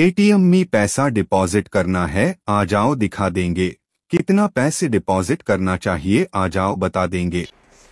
ATM में पैसा deposit करना है आ जाओ दिखा देंगे कितना पैसे डिपॉजिट करना चाहिए आ जाओ बता देंगे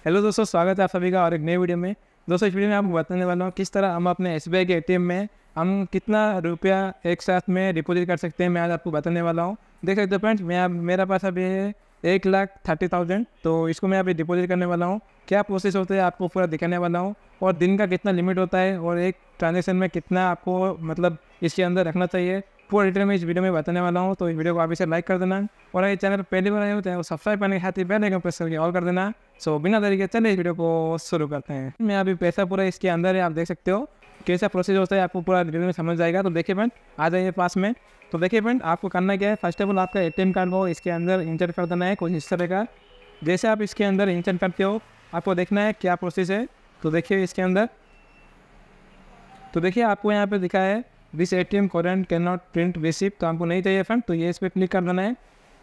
हेलो दोस्तों स्वागत है आप सभी का और एक नए वीडियो में दोस्तों इस वीडियो में आपको बताने वाला हूँ किस तरह हम अपने एस के ए में हम कितना रुपया एक साथ में डिपॉजिट कर सकते हैं मैं आज आपको बताने वाला हूँ देख सकते हो फ्रेंड्स मैं मेरा पास अभी है एक लाख थर्टी थाउजेंड तो इसको मैं अभी डिपॉजिट करने वाला हूँ क्या प्रोसेस होता है आपको पूरा दिखाने वाला हूँ और दिन का कितना लिमिट होता है और एक ट्रांजेक्शन में कितना आपको मतलब इसके अंदर रखना चाहिए पूरा डिटेल में इस वीडियो में बताने वाला हूँ तो इस वीडियो को आप इसे लाइक कर देना और अगर चैनल पहली बार आए होते हैं तो सब्सक्राइब करने के साथ ही बेल आइकन प्रेस करके ऑल कर देना सो बिना तरीके चले इस वीडियो को शुरू करते हैं मैं अभी पैसा पूरा इसके अंदर है आप देख सकते हो कैसा प्रोसेस होता है आपको पूरा डिटेल में समझ जाएगा तो देखिए फ्रेंड आ जाइए पास में तो देखिए फ्रेंड आपको करना क्या है फर्स्ट ऑफ ऑल आपका ए कार्ड हो इसके अंदर इंटर कर देना है कुछ इस तरह का जैसे आप इसके अंदर इंटर करते हो आपको देखना है क्या प्रोसेस है तो देखिए इसके अंदर तो देखिए आपको यहाँ पे दिखा है this A T M current can not print receipt तो आपको नहीं चाहिए फंड तो ये इस पर क्लिक कर देना है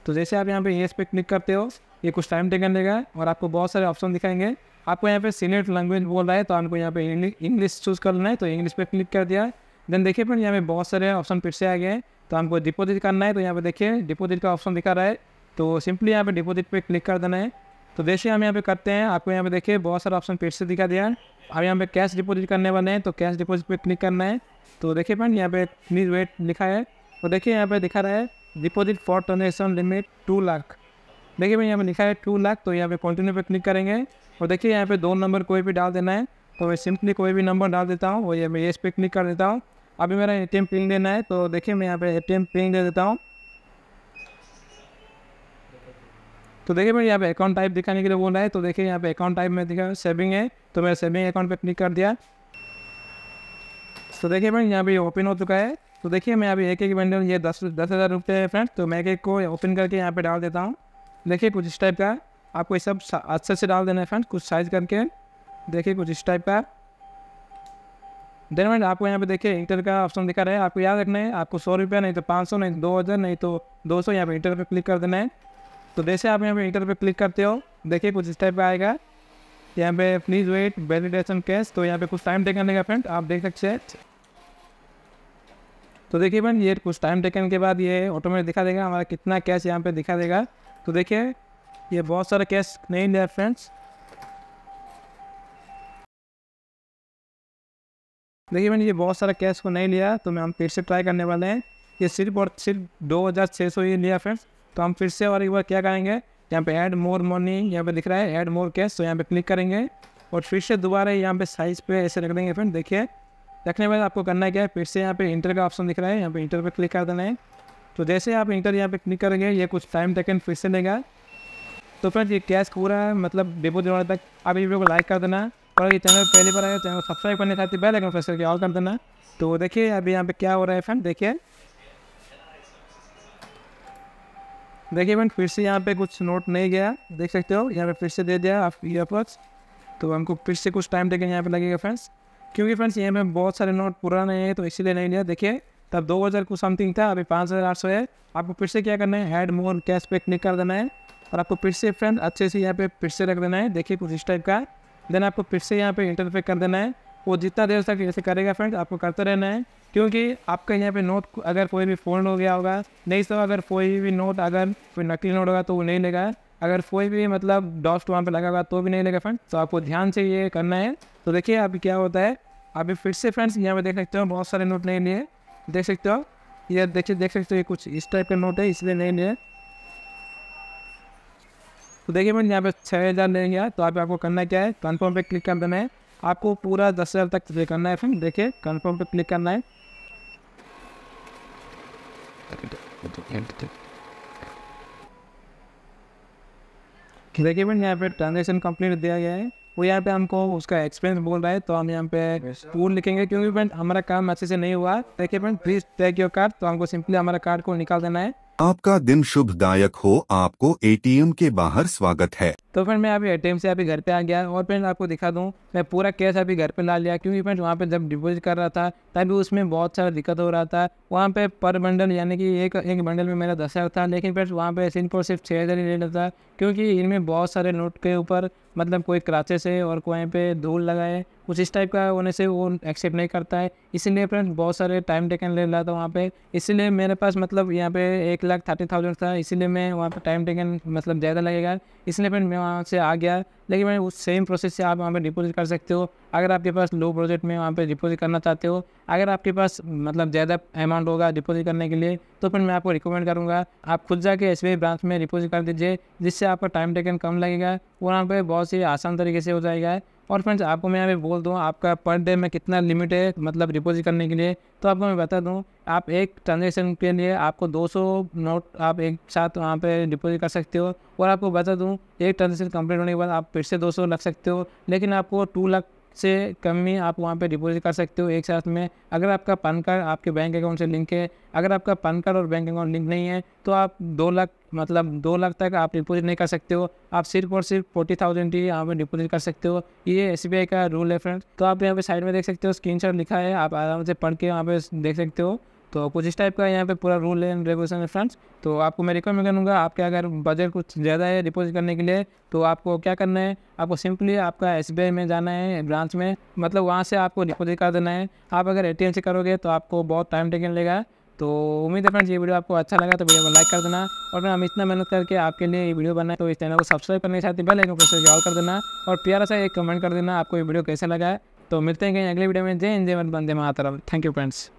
तो जैसे आप यहाँ पे ये इस पर क्लिक करते हो ये कुछ टाइम टेकन लेगा और आपको बहुत सारे ऑप्शन दिखाएंगे आपको यहाँ पे सीनेट लैंग्वेज बोल रहा है तो आपको यहाँ पे इंग्लिश चूज़ कर लेना है तो इंग्लिश पे क्लिक कर दिया देन देखिए फ्रेंड यहाँ पे बहुत सारे ऑप्शन फिर से आ गए तो आपको डिपोजिट करना है तो यहाँ पे देखिए डिपोजिट का ऑप्शन दिखा रहा है तो सिंपली यहाँ पे डिपोजिट पे क्लिक कर देना है तो जैसे हम यहाँ पे करते हैं आपको यहाँ पे देखिए बहुत सारे ऑप्शन फिर से दिखा दिया अब यहाँ पे कैश डिपोजिट करने वाले हैं तो कैश डिपोजिट पे क्लिक करना है तो देखिए फ्रेंड यहाँ पे नीज वेट लिखा है तो देखिए यहाँ पे दिखा रहा है deposit for transaction limit two lakh देखिए भाई यहाँ पे लिखा है टू लाख तो यहाँ पे कंटिन्यू पे क्लिक करेंगे और देखिए यहाँ पे दो नंबर कोई भी डाल देना है तो मैं सिंपली कोई भी नंबर डाल देता हूँ और ये मैं ये पे क्लिक कर देता हूँ अभी मेरा ए टी देना है तो देखिए मैं यहाँ पे ए टी दे देता हूँ तो देखिए भाई यहाँ पे अकाउंट टाइप दिखाने के लिए बोल रहा है तो देखिए यहाँ पे अकाउंट टाइप में दिखा सेविंग है तो मैं सेविंग अकाउंट पे क्लिक कर दिया तो देखिए फ्रेंड यहाँ पे ओपन हो चुका है तो देखिए मैं अभी एक एक बंडल ये दस दस हज़ार रुपये है फ्रेंड तो मैं एक एक को ओपन करके यहाँ पे डाल देता हूँ देखिए कुछ इस टाइप का आपको ये सब अच्छे से डाल देना है फ्रेंड कुछ साइज करके देखिए कुछ इस टाइप का देन फ्रेंड आपको यहाँ पे देखिए इंटर का ऑप्शन दिखा रहा है आपको याद रखना है आपको सौ रुपया नहीं तो पाँच सौ नहीं तो दो हज़ार नहीं तो दो सौ यहाँ पर इंटर पर क्लिक कर देना है तो जैसे आप यहाँ पे इंटर पर क्लिक करते हो देखिए कुछ इस टाइप का आएगा यहाँ पे प्लीज़ वेट वेलिडेशन कैश तो यहाँ पे कुछ टाइम देखा लेगा फ्रेंड आप देख सकते हैं तो देखिए बहन ये कुछ टाइम टेकन के बाद ये ऑटोमेटिक दिखा देगा हमारा कितना कैश यहाँ पे दिखा देगा तो देखिए ये बहुत सारा कैश नहीं लिया फ्रेंड्स देखिए मैंने ये बहुत सारा कैश को नहीं लिया तो मैं हम फिर से ट्राई करने वाले हैं ये सिर्फ और सिर्फ दो हज़ार छः सौ ही लिया फ्रेंड्स तो हम फिर से और एक बार क्या करेंगे यहाँ पे ऐड मोर मनी यहाँ पे दिख रहा है ऐड मोर कैश तो यहाँ पे क्लिक करेंगे और फिर से दोबारा यहाँ पे साइज़ पे ऐसे रख देंगे फ्रेंड देखिए रखने के बाद आपको करना है क्या है फिर से यहाँ पे इंटर का ऑप्शन दिख रहा है यहाँ पे इंटर पे क्लिक कर देना है तो जैसे आप इंटर यहाँ पे क्लिक करेंगे ये कुछ टाइम तक फिर से लेगा तो फ्रेंड्स ये कैश रहा है मतलब डेपो दिवाने तक आप वीडियो को लाइक कर देना और ये चैनल पहली बार आया चैनल सब्सक्राइब करने चाहते बेल आइकन प्रेस करके ऑल कर देना तो देखिए अभी यहाँ पे क्या हो रहा है फ्रेंड देखिए देखिए फ्रेंड फिर से यहाँ पे कुछ नोट नहीं गया देख सकते हो यहाँ पे फिर से दे दिया आप ये तो हमको फिर से कुछ टाइम देखें यहाँ पे लगेगा फ्रेंड्स क्योंकि फ्रेंड्स ये में बहुत सारे नोट पुराने हैं तो इसीलिए नहीं लिया देखिए तब दो हज़ार को समथिंग था अभी पाँच हज़ार आठ सौ है आपको फिर से क्या करना है हेड मोर कैश पैक निक कर देना है और आपको फिर से फ्रेंड अच्छे से यहाँ पे फिर से रख देना है देखिए कुछ इस टाइप का देन आपको फिर से यहाँ पे इंटरफे कर देना है वो जितना देर तक जैसे करेगा फ्रेंड आपको करते रहना है क्योंकि आपका यहाँ पे नोट अगर कोई भी फोल्ड हो गया होगा नहीं तो अगर कोई भी नोट अगर कोई नकली नोट होगा तो वो नहीं लेगा अगर कोई भी मतलब डॉस्ट वहाँ पे लगा हुआ तो भी नहीं लगेगा फ्रेंड्स तो आपको ध्यान से ये करना है तो देखिए अभी क्या होता है अभी फिर से फ्रेंड्स यहाँ पे देख सकते हो बहुत सारे नोट नहीं लिए देख सकते हो ये देखिए देख सकते हो ये कुछ इस टाइप का नोट है इसलिए नहीं लिए तो देखिए मैंने यहाँ पे छः हज़ार ले गया तो आप आपको करना क्या है कन्फर्म पे क्लिक कर देना है आपको पूरा दस हज़ार तक ये करना है फ्रेंड देखिए कन्फर्म पे क्लिक करना है ब्रेक यहाँ पे ट्रांजेक्शन कंप्लीट दिया गया है वो यहाँ पे हमको उसका एक्सपीरियंस बोल रहा है तो हम यहाँ पे पूर्ण लिखेंगे क्योंकि फ्रेंड हमारा काम अच्छे से नहीं हुआ देखिए friend please take your card तो हमको सिंपली हमारा कार्ड को निकाल देना है आपका दिन शुभदायक हो आपको एटीएम के बाहर स्वागत है तो फिर मैं अभी एटीएम से अभी घर पे आ गया और फ्रेंड आपको दिखा दूँ मैं पूरा कैश अभी घर पे ला लिया क्योंकि फ्रेंड वहाँ पे जब डिपॉजिट कर रहा था तभी उसमें बहुत सारा दिक्कत हो रहा था वहाँ पे पर बंडल यानी कि एक एक बंडल में मेरा दस था लेकिन फ्रेंड वहाँ पे सिर्फ और सिर्फ छः हज़ार ही ले लेता क्योंकि इनमें बहुत सारे नोट के ऊपर मतलब कोई क्राचेस है और कोई पे धूल लगाए कुछ इस टाइप का होने से वो एक्सेप्ट नहीं करता है इसीलिए फ्रेंड्स बहुत सारे टाइम टेकन ले रहा था वहाँ पे इसीलिए मेरे पास मतलब यहाँ पे एक लाख थर्टी थाउजेंड था इसीलिए मैं वहाँ पे टाइम टेकन मतलब ज़्यादा लगेगा इसलिए फ्रेंड मैं वहाँ से आ गया लेकिन मैं उस सेम प्रोसेस से आप वहाँ पर डिपोजिट कर सकते हो अगर आपके पास लो प्रोजेक्ट में वहाँ पर डिपोजिट करना चाहते हो अगर आपके पास मतलब ज़्यादा अमाउंट होगा डिपोजिट करने के लिए तो फिर मैं आपको रिकमेंड करूँगा आप खुद जाके एस ब्रांच में डिपोजिट कर दीजिए जिससे आपका टाइम टेकन कम लगेगा वहाँ पर बहुत ही आसान तरीके से हो जाएगा और फ्रेंड्स आपको मैं यहाँ पे बोल दूँ आपका पर डे में कितना लिमिट है मतलब डिपॉजिट करने के लिए तो आपको मैं बता दूँ आप एक ट्रांजेक्शन के लिए आपको 200 नोट आप एक साथ वहाँ पे डिपॉजिट कर सकते हो और आपको बता दूँ एक ट्रांजेक्शन कंप्लीट होने के बाद आप फिर से 200 लग सकते हो लेकिन आपको टू लाख से कम में आप वहाँ पे डिपॉजिट कर सकते हो एक साथ में अगर आपका पैन कार्ड आपके बैंक अकाउंट से लिंक है अगर आपका पैन कार्ड और बैंक अकाउंट लिंक नहीं है तो आप दो लाख मतलब दो लाख तक आप डिपॉजिट नहीं कर सकते हो आप सिर्फ और सिर्फ फोर्टी थाउजेंड ही यहाँ पर डिपॉजिट कर सकते हो ये एस का रूल है फ्रेंड तो आप यहाँ पे साइड में देख सकते हो स्क्रीन लिखा है आप आराम से पढ़ के यहाँ पे देख सकते हो तो कुछ इस टाइप का यहाँ पे पूरा रूल एंड रेगुलेशन है फ्रेंड्स तो आपको मैं रिकमेंड करूँगा आपके अगर बजट कुछ ज़्यादा है डिपोजिट करने के लिए तो आपको क्या करना है आपको सिंपली आपका एस में जाना है ब्रांच में मतलब वहाँ से आपको डिपोजिट कर देना है आप अगर ए से करोगे तो आपको बहुत टाइम टेकन लेगा तो उम्मीद है फ्रेंड्स ये वीडियो आपको अच्छा लगा तो वीडियो को लाइक कर देना और फिर हम इतना मेहनत करके आपके लिए ये वीडियो बनाए तो इस चैनल को सब्सक्राइब करने के साथ ही बेल आइकन प्रेस ऑल कर देना और प्यारा सा एक कमेंट कर देना आपको ये वीडियो कैसा लगा है तो मिलते हैं कहीं अगले वीडियो में जय हिंद जय मत बंदे मातरम थैंक यू फ्रेंड्स